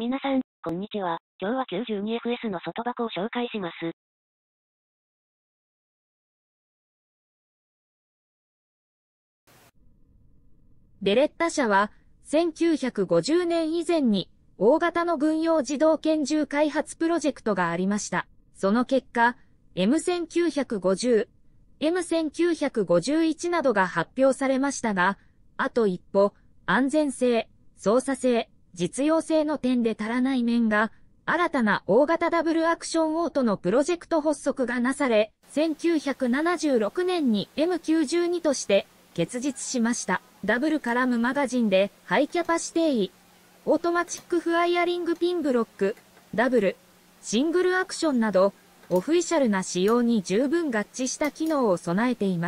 皆さん、こんにちは。今日は 92FS の外箱を紹介します。ベレッタ社は、1950年以前に、大型の軍用自動拳銃開発プロジェクトがありました。その結果、M1950、M1951 などが発表されましたが、あと一歩、安全性、操作性、実用性の点で足らない面が、新たな大型ダブルアクションオートのプロジェクト発足がなされ、1976年に M92 として結実しました。ダブルカラムマガジンでハイキャパ指定位、オートマチックフワイヤリングピンブロック、ダブル、シングルアクションなど、オフィシャルな仕様に十分合致した機能を備えています。